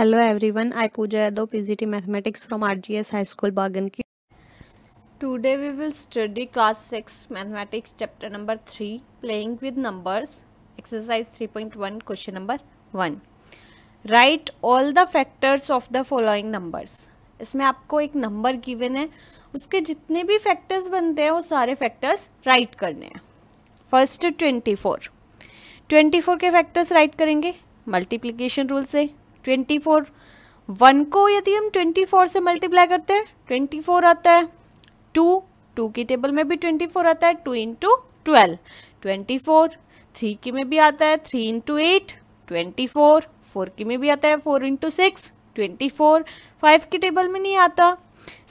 Hello everyone I Pooja Yadav PGT mathematics from RGS high school बागन की today we will study class six mathematics chapter number three playing with numbers exercise three point one question number one write all the factors of the following numbers इसमें आपको एक number given है उसके जितने भी factors बनते हैं वो सारे फैक्टर्स राइट करने हैं first twenty four twenty four के फैक्टर्स राइट करेंगे मल्टीप्लीकेशन रूल से ट्वेंटी फोर वन को यदि हम ट्वेंटी फोर से मल्टीप्लाई करते हैं ट्वेंटी फोर आता है टू टू की टेबल में भी ट्वेंटी फोर आता है two into twelve twenty four three की में भी आता है three into eight twenty four four की में भी आता है four into six twenty four five की टेबल में नहीं आता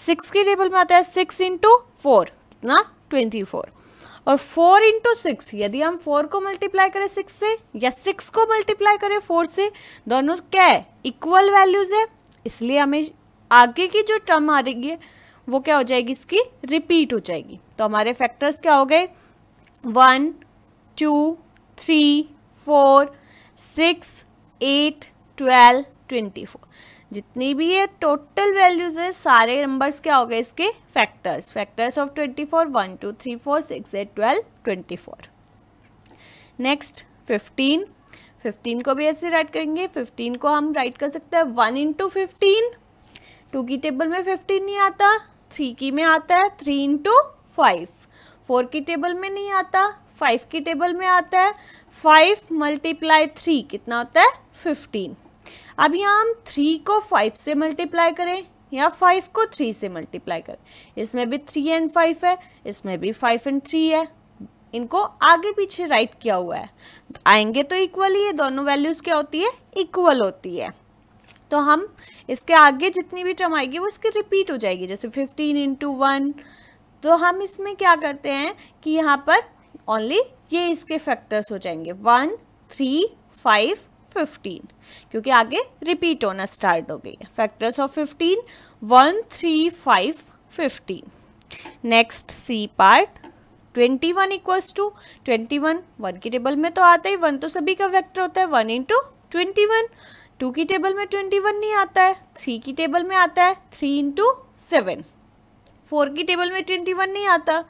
सिक्स की टेबल में आता है सिक्स इंटू फोर कितना ट्वेंटी फोर और फोर इंटू सिक्स यदि हम फोर को मल्टीप्लाई करें सिक्स से या सिक्स को मल्टीप्लाई करें फोर से दोनों क्या है इक्वल वैल्यूज है इसलिए हमें आगे की जो टर्म आ रही है वो क्या हो जाएगी इसकी रिपीट हो जाएगी तो हमारे फैक्टर्स क्या हो गए one two three four six eight twelve twenty four जितनी भी ये टोटल वैल्यूज़ है सारे नंबर्स क्या हो गए इसके factors factors of twenty four one two three four six eight twelve twenty four next fifteen fifteen को भी ऐसे राइट करेंगे फिफ्टीन को हम राइट कर सकते हैं वन इंटू फिफ्टीन टू की टेबल में फिफ्टीन नहीं आता थ्री की में आता है थ्री इंटू फाइव फोर की टेबल में नहीं आता फाइव की टेबल में आता है फाइव मल्टीप्लाई थ्री कितना होता है फिफ्टीन अब यहाँ हम थ्री को फाइव से मल्टीप्लाई करें या फाइव को थ्री से मल्टीप्लाई करें इसमें भी थ्री एंड फाइव है इसमें भी फाइव एंड थ्री है इनको आगे पीछे राइट किया हुआ है आएंगे तो इक्वल ही है दोनों वैल्यूज़ क्या होती है इक्वल होती है तो हम इसके आगे जितनी भी टर्म आएगी वो इसकी रिपीट हो जाएगी जैसे फिफ्टीन इंटू वन तो हम इसमें क्या करते हैं कि यहाँ पर ओनली ये इसके फैक्टर्स हो जाएंगे वन थ्री फाइव फिफ्टीन क्योंकि आगे रिपीट होना स्टार्ट हो गई है factors of fifteen one three five fifteen next C part twenty one equals to twenty one one की टेबल में तो आता ही वन तो सभी का वेक्टर होता है one into twenty one two की टेबल में ट्वेंटी वन नहीं आता है थ्री की टेबल में आता है थ्री इंटू सेवन फोर की टेबल में ट्वेंटी वन नहीं आता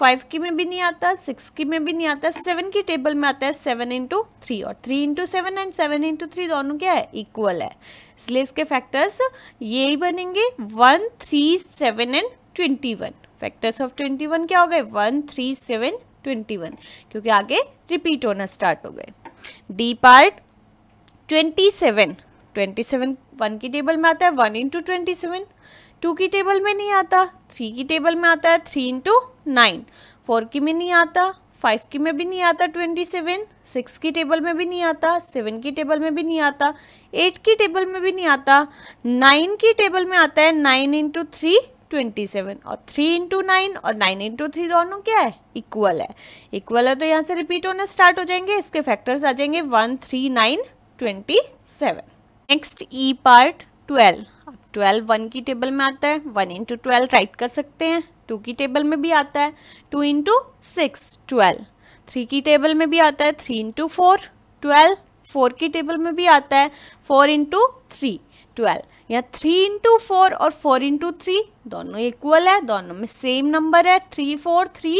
फाइव की में भी नहीं आता सिक्स की में भी नहीं आता सेवन की टेबल में आता है सेवन इंटू थ्री और three into seven and seven into three दोनों क्या है इक्वल है इसलिए इसके फैक्टर्स ही बनेंगे one three seven and twenty one factors of twenty one क्या हो गए one three seven twenty one क्योंकि आगे रिपीट होना स्टार्ट हो गए D part twenty seven twenty seven one की टेबल में आता है one into twenty seven two की टेबल में नहीं आता थ्री की टेबल में आता है थ्री इंटू नाइन फोर की में नहीं आता फाइव की में भी नहीं आता ट्वेंटी सेवन सिक्स की टेबल में भी नहीं आता सेवन की टेबल में भी नहीं आता एट की टेबल में भी नहीं आता नाइन की टेबल में आता है nine into three twenty seven और थ्री इंटू नाइन और नाइन इंटू थ्री दोनों क्या है इक्वल है इक्वल है तो यहाँ से रिपीट होना स्टार्ट हो जाएंगे इसके फैक्टर्स आ जाएंगे one three nine twenty seven next E part twelve अब ट्वेल्व वन की टेबल में आता है वन इंटू ट्वेल्व राइट कर सकते हैं टू की टेबल में भी आता है two into six twelve three की टेबल में भी आता है three into four twelve four की टेबल में भी आता है फोर इंटू थ्री ट्वेल्व यहाँ थ्री इंटू फोर और फोर इंटू थ्री दोनों इक्वल है दोनों में सेम नंबर है थ्री फोर थ्री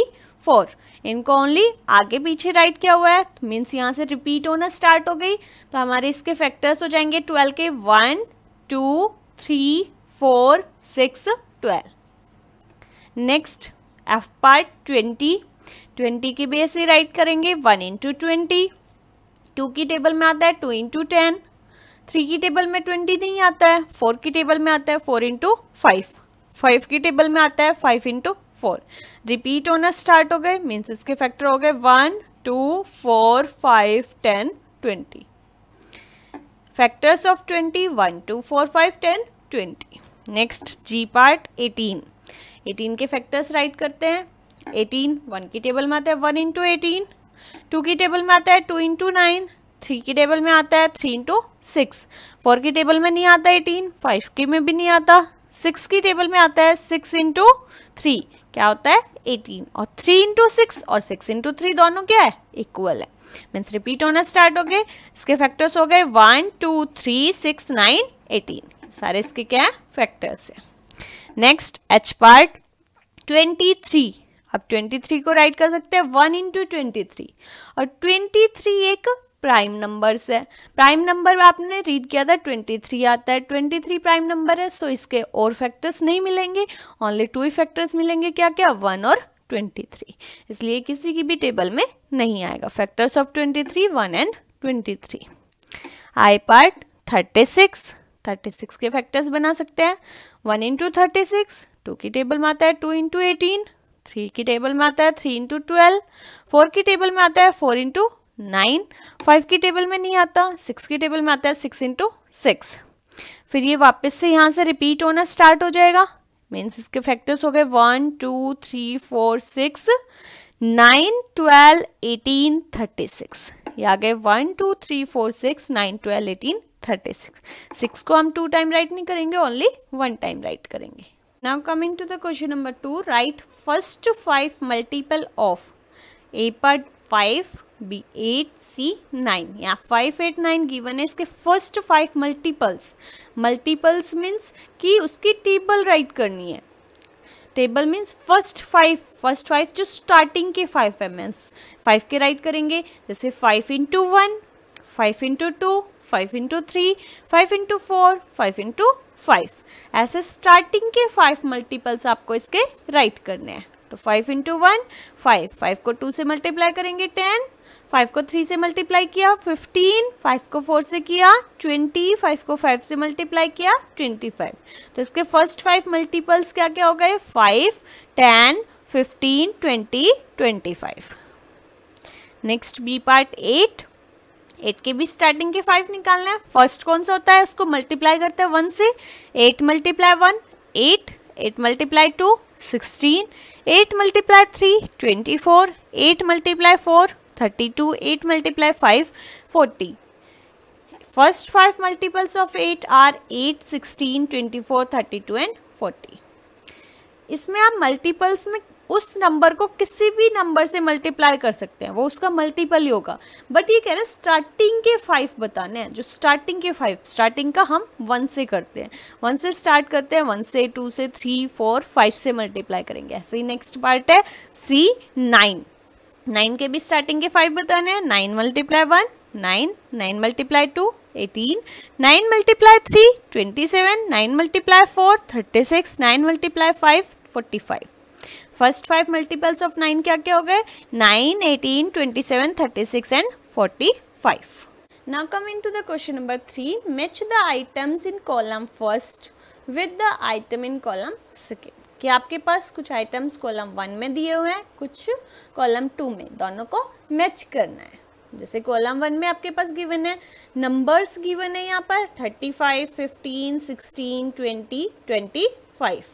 फोर इनको ओनली आगे पीछे राइट किया हुआ है मीन्स यहाँ से रिपीट होना स्टार्ट हो गई तो हमारे इसके फैक्टर्स हो जाएंगे ट्वेल्व के one two three four six twelve next F part twenty twenty की बेस से राइट करेंगे वन इंटू ट्वेंटी टू की टेबल में आता है टू इंटू टेन थ्री की टेबल में ट्वेंटी नहीं आता है फोर की टेबल में आता है फोर इंटू फाइव फाइव की टेबल में आता है फाइव इंटू फोर रिपीट होना स्टार्ट हो गए मीन्स इसके फैक्टर हो गए one two four five ten twenty factors of twenty one two four five ten twenty next G part eighteen eighteen के फैक्टर्स राइट करते हैं एटीन वन की टेबल में आता है वन इंटू एटीन टू की टेबल में आता है टू इंटू नाइन थ्री की टेबल में आता है थ्री इंटू सिक्स फोर की टेबल में नहीं आता एटीन फाइव की में भी नहीं आता सिक्स की टेबल में आता है सिक्स इंटू थ्री क्या होता है 18 और 3 इंटू सिक्स और 6 इंटू थ्री दोनों क्या है इक्वल है मीन्स रिपीट होना स्टार्ट हो गए इसके फैक्टर्स हो गए one two three six nine eighteen सारे इसके क्या है फैक्टर्स है next H part twenty three अब 23 को राइट कर सकते हैं वन इंटू ट्वेंटी थ्री और 23 एक प्राइम नंबर्स है प्राइम नंबर आपने रीड किया था 23 आता है 23 प्राइम नंबर है सो इसके और फैक्टर्स नहीं मिलेंगे ओनली टू ही फैक्टर्स मिलेंगे क्या क्या वन और 23 इसलिए किसी की भी टेबल में नहीं आएगा factors of 23 one and 23 I part 36 36 के फैक्टर्स बना सकते हैं one into thirty six two की टेबल में आता है टू इंटू एटीन थ्री की टेबल में आता है थ्री इंटू ट्वेल्व फोर की टेबल में आता है फोर इंटू नाइन फाइव की टेबल में नहीं आता सिक्स की टेबल में आता है सिक्स इंटू सिक्स फिर ये वापस से यहाँ से रिपीट होना स्टार्ट हो जाएगा मीन्स इसके फैक्टर्स हो गए one two three four six nine twelve eighteen thirty six ये आ गए one two three four six nine twelve eighteen thirty six six को हम टू टाइम राइट नहीं करेंगे ओनली वन टाइम राइट करेंगे now coming to the question number two write first five multiple of A पर five B eight C nine यहाँ five eight nine given है इसके first five multiples multiples means कि उसकी table write करनी है table means first five first five जो starting के फाइव है मीन्स फाइव के राइट करेंगे जैसे five into one five into two five into three five into four five into five ऐसे स्टार्टिंग के फाइव मल्टीपल्स आपको इसके राइट करने हैं तो five into one five five को टू से मल्टीप्लाई करेंगे टेन फाइव को थ्री से मल्टीप्लाई किया फिफ्टीन फाइव को फोर से किया ट्वेंटी फाइव को फाइव से मल्टीप्लाई किया ट्वेंटी फाइव तो इसके फर्स्ट फाइव मल्टीपल्स क्या क्या हो गए five ten fifteen twenty twenty five next B part eight eight के भी स्टार्टिंग के फाइव निकालना है फर्स्ट कौन सा होता है उसको मल्टीप्लाई करते हैं वन से eight multiply one eight eight multiply two sixteen eight multiply three twenty four eight multiply four thirty two eight multiply five forty first five multiples of eight are eight sixteen twenty four thirty two and forty इसमें आप multiples में उस number को किसी भी number से multiply कर सकते हैं वो उसका मल्टीपल ही होगा बट ये कह रहे हैं स्टार्टिंग के फाइव बताने हैं जो स्टार्टिंग के फाइव स्टार्टिंग का हम वन से करते हैं वन से स्टार्ट करते हैं वन से टू से थ्री फोर फाइव से मल्टीप्लाई करेंगे ऐसे ही नेक्स्ट पार्ट है सी नाइन नाइन के भी स्टार्टिंग के फाइव बताने हैं nine multiply one nine nine multiply two eighteen nine multiply three twenty seven nine multiply four thirty six nine multiply five forty five first five multiples of nine क्या क्या हो गए nine eighteen twenty seven thirty six and forty five Now coming to the question number three match the items in column first with the item in column second कि आपके पास कुछ items column one में दिए हुए हैं कुछ column two में दोनों को मैच करना है जैसे कॉलम वन में आपके पास गिवन है नंबर्स गिवन है यहाँ पर thirty five fifteen sixteen twenty twenty five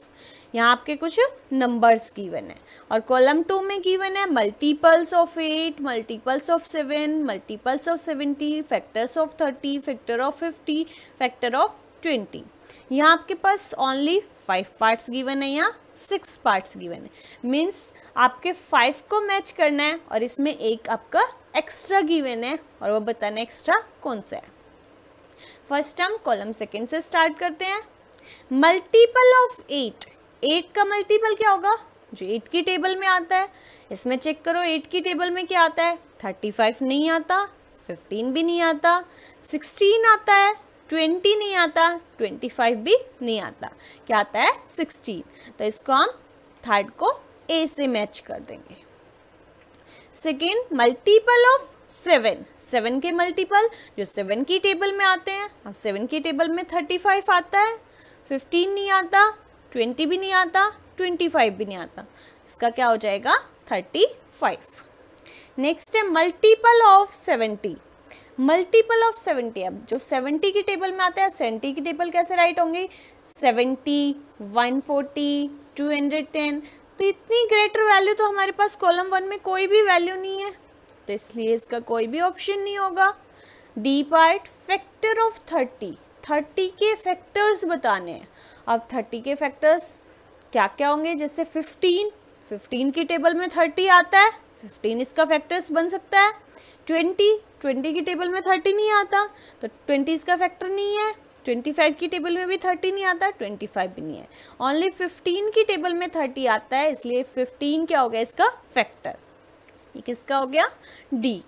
यहाँ आपके कुछ नंबर्स गिवन है और कॉलम टू में गिवन है multiples of eight multiples of seven multiples of seventy factors of thirty factor of fifty factor of twenty यहाँ आपके पास ओनली फाइव पार्ट्स गिवन है या सिक्स पार्ट्स गिवन है मीन्स आपके फाइव को मैच करना है और इसमें एक आपका एक्स्ट्रा गिवन है और वो बताना एक्स्ट्रा कौन सा है फर्स्ट हम कॉलम सेकेंड से स्टार्ट करते हैं मल्टीपल ऑफ एट एट का मल्टीपल क्या होगा जो एट की टेबल में आता है इसमें चेक करो एट की टेबल में क्या आता है थर्टी फाइव नहीं आता फिफ्टीन भी नहीं आता सिक्सटीन आता है ट्वेंटी नहीं आता ट्वेंटी फाइव भी नहीं आता क्या आता है सिक्सटीन तो इसको हम थर्ड को ए से मैच कर देंगे second multiple of seven seven के मल्टीपल जो सेवन की टेबल में आते हैं अब सेवन की टेबल में थर्टी फाइव आता है फिफ्टीन नहीं आता ट्वेंटी भी नहीं आता ट्वेंटी फाइव भी नहीं आता इसका क्या हो जाएगा थर्टी फाइव नेक्स्ट है multiple of seventy multiple of seventy अब जो सेवेंटी की टेबल में आता है सेवेंटी की टेबल कैसे राइट होंगी seventy one forty two hundred ten तो इतनी ग्रेटर वैल्यू तो हमारे पास कॉलम वन में कोई भी वैल्यू नहीं है तो इसलिए इसका कोई भी ऑप्शन नहीं होगा D part factor of thirty thirty के फैक्टर्स बताने हैं अब थर्टी के फैक्टर्स क्या क्या होंगे जैसे फिफ्टीन फिफ्टीन की टेबल में थर्टी आता है फिफ्टीन इसका फैक्टर्स बन सकता है ट्वेंटी ट्वेंटी की टेबल में थर्टी नहीं आता तो ट्वेंटी इसका फैक्टर नहीं है ट्वेंटी फाइव की टेबल में भी थर्टी नहीं आता ट्वेंटी फाइव भी नहीं है ओनली फिफ्टीन की टेबल में थर्टी आता है इसलिए फिफ्टीन क्या हो गया इसका फैक्टर ये किसका हो गया डी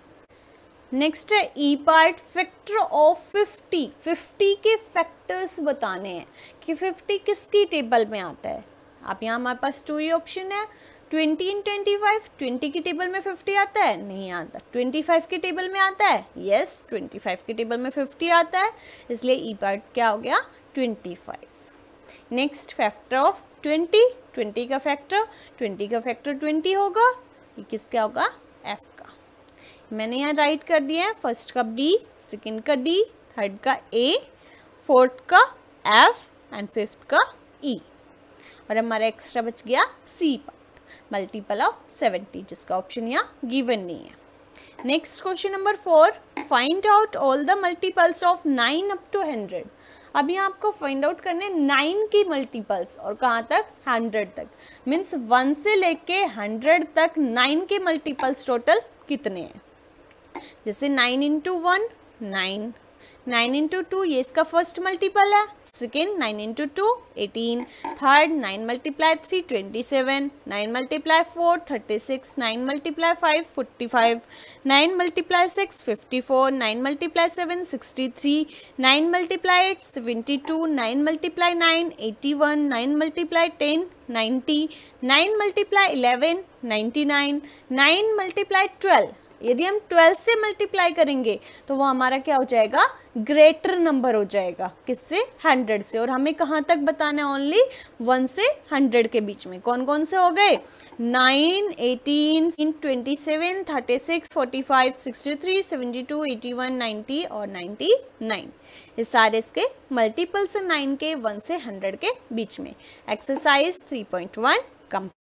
नेक्स्ट है E part factor of fifty fifty के फैक्टर्स बताने हैं कि फिफ्टी किसकी टेबल में आता है आप यहाँ हमारे पास टू ही ऑप्शन है twenty in twenty five twenty की टेबल में फिफ्टी आता है नहीं आता ट्वेंटी फाइव के टेबल में आता है यस ट्वेंटी फाइव के टेबल में फिफ्टी आता है इसलिए ई e पार्ट क्या हो गया twenty five next factor of twenty twenty का फैक्टर ट्वेंटी का फैक्टर ट्वेंटी होगा ये किसका होगा एफ का मैंने यहाँ राइट कर दिया है फर्स्ट का डी सेकेंड का डी थर्ड का ए फोर्थ का एफ एंड फिफ्थ का ई e. और हमारा एक्स्ट्रा बच गया C part multiple of seventy जिसका ऑप्शन यहाँ गिवन नहीं है next question number four find out all the multiples of nine up to hundred अभी आपको फाइंड आउट करने नाइन की मल्टीपल्स और कहाँ तक हंड्रेड तक मीन्स वन से लेके हंड्रेड तक नाइन के मल्टीपल्स टोटल कितने हैं जैसे nine into one nine nine into two ये इसका फर्स्ट मल्टीपल है second nine into two eighteen third nine multiply three twenty seven nine multiply four thirty six nine multiply five forty five nine multiply six fifty four nine multiply seven sixty three nine multiply eight seventy two nine multiply nine eighty one nine multiply ten ninety nine multiply eleven ninety nine nine multiply twelve यदि हम 12 से multiply करेंगे तो वो हमारा क्या हो जाएगा ग्रेटर नंबर हो जाएगा किससे 100 से और हमें कहाँ तक बताना है ओनली 1 से 100 के बीच में कौन कौन से हो गए 9, 18, 27, 36, 45, 63, 72, 81, 90 और 99 ये सारे इसके मल्टीपल्स 9 के 1 से 100 के बीच में एक्सरसाइज 3.1 कम